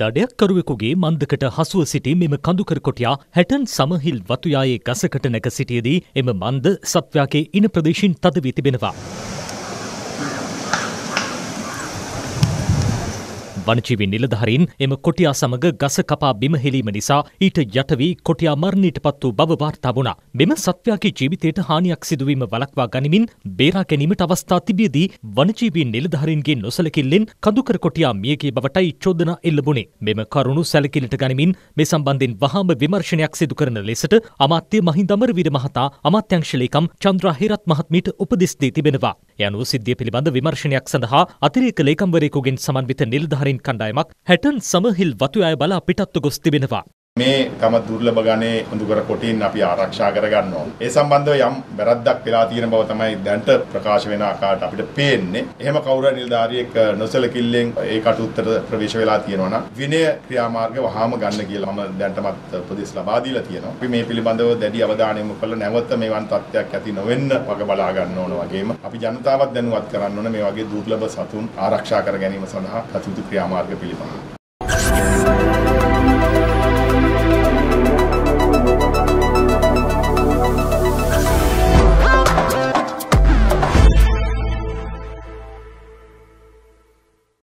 දඩයක්කරුවෙකුගේ මන්දකට හසුව සිටි මෙම කඳුකරකොටයා හැටන් සමහිල් වතුයායේ ගසකට නැක සිටියදී එම මන්ද සත්වයාගේ ඉන ප්‍රදේශින් තදවී තිබෙනවා. වනජීවි නිලධහරින් එම කොටියා සමඟ ගස කපා බිමහෙලීම නිසා ඊට යටවී කොටියා මරණීට පත් වූ බව වාර්තා වුණා. මෙම සත්වයාගේ ජීවිතයට හානියක් සිදුවීම වලක්වා ගනිමින් බේරා ගැනීමට අවස්ථා තිබියදී වනජීවී නිලධහරින්ගේ නොසලකිල්ලෙන් කඳුකර කොටියා මියගේ බවටයි චෝදනා එල්ලබුණේ. මෙම කරුණු සැලකිලට ගනිමින් මේ සම්බන්ධයෙන් වහාම විමර්ශනයක් සිදු කරන ලෙසට අමාත්‍ය මහින්ද අමරවීර මහතා අමාත්‍යංශලේකම් චන්ද්‍රා හිරත් මහත්මීට උපදෙස් දී තිබෙනවා. යනු සිද්ධිය පිළිබඳ විමර්ශනයක් සඳහා අතිරේක ලේකම්වරයෙකුගෙන් සමන්විත නිලධහරින් කණ්ඩායමක් හැටන් සමහිල් වතු අය බලා පිටත්ව ගොස් තිබෙනවා. මේ තම දුර්ලභ ගණේ උඳුකර කොටින් අපි ආරක්ෂා කරගන්නවා. ඒ සම්බන්ධව යම් වැරද්දක් වෙලා තියෙන බව තමයි දැනට ප්‍රකාශ වෙන ආකාරයට අපිට පේන්නේ. එහෙම කවුරු නිලධාරියෙක් නොසලකිල්ලෙන් ඒ කටුත්තර ප්‍රවේශ වෙලා තියෙනවා නම් විනය ක්‍රියාමාර්ග වහාම ගන්න කියලා මම දැනටමත් උපදෙස් ලබා දීලා තියෙනවා. අපි මේ පිළිබඳව දැඩි අවධානය යොමු කරලා නැවත මේවන් තත්ත්වයක් ඇති නොවෙන්න වග බලා ගන්න ඕන වගේම අපි ජනතාවත් දැනුවත් කරන්න ඕන මේ වගේ දුර්ලභ සතුන් ආරක්ෂා කර ගැනීම සඳහා කටයුතු ක්‍රියාමාර්ග පිළිබඳව.